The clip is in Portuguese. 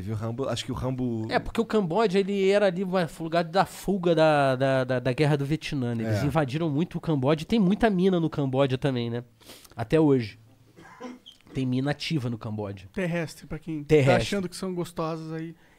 viu o Rambo, acho que o Rambo. É, porque o Camboja ele era ali o lugar da fuga da, da, da, da guerra do Vietnã. Né? Eles é. invadiram muito o Camboja e tem muita mina no Camboja também, né? Até hoje. Tem mina ativa no Camboja. Terrestre, pra quem tá Terrestre. tá achando que são gostosas aí.